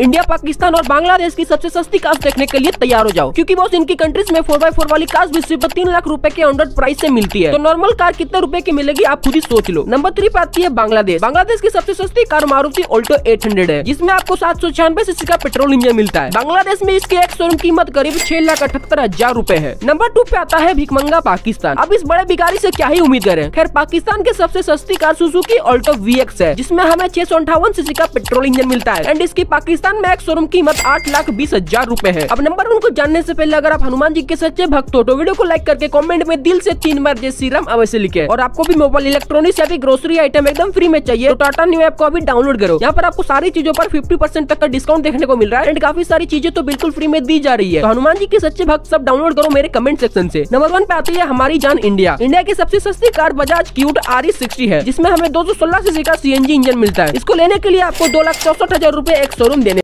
India Pakistan और बांग्लादेश की सबसे सस्ती कास्ट देखने के लिए तैयार हो जाओ क्योंकि बॉस इनकी कंट्रीज में फोर बाई फोर वाली कास्ट भी सिर्फ तीन लाख रूपए के अंडर प्राइस ऐसी मिलती है तो नॉर्मल कार कितने रुपए की मिलेगी आप खुद ही सोच लो नंबर थ्री पे आती है बांग्लादेश बांग्लादेश की सबसे सस्ती car Maruti Alto eight hundred है जिसमें आपको सात सौ छियानवे सीसी का पेट्रोल इंजन मिलता है बांग्लादेश में इसकी एक शोरूम कीमत करीब छह लाख अठहत्तर हजार रूपए है नंबर टू पे आता है भिकमंगा पाकिस्तान अब इस बड़े भिखारी ऐसी क्या ही उम्मीद करें खैर पाकिस्तान की सबसे सस्ती कार सुजुकी ऑल्टो वी है जिसमें हमें छह सौ अंठावन सीसी का पेट्रोल इंजन मिलता है एंड इसकी पाकिस्तान राजस्थान में शोरूम की कीमत आठ लाख बीस हजार रूपए है अब नंबर उनको जानने से पहले अगर आप हनुमान जी के सच्चे भक्त हो तो वीडियो को लाइक करके कमेंट में दिल से तीन बार जय श्री राम अवश्य लिखे और आपको भी मोबाइल इलेक्ट्रॉनिक्स या फिर ग्रोसरी आइटम एकदम फ्री में चाहिए तो टाटा न्यू ऐप को अभी डाउनलोड करो यहाँ पर आपको सारी चीजों पर फिफ्टी परसेंट तक का डिस्काउंट देखने को मिल रहा है एंड काफी सारी चीजें तो बिल्कुल फ्री में दी जा रही है तो हनुमान जी के सच्चे भक्त सब डाउनलोड करो मेरे कमेंट सेक्शन ऐसी नंबर वन पे आती है हमारी जान इंडिया इंडिया की सबसे सस्ती कार बजाज क्यूट आर है जिसमें हमें दो सौ सोलह सीसी का सी इंजन मिलता है इसको लेने के लिए आपको दो लाख चौसठ हजार रूपए एक शोरूम देने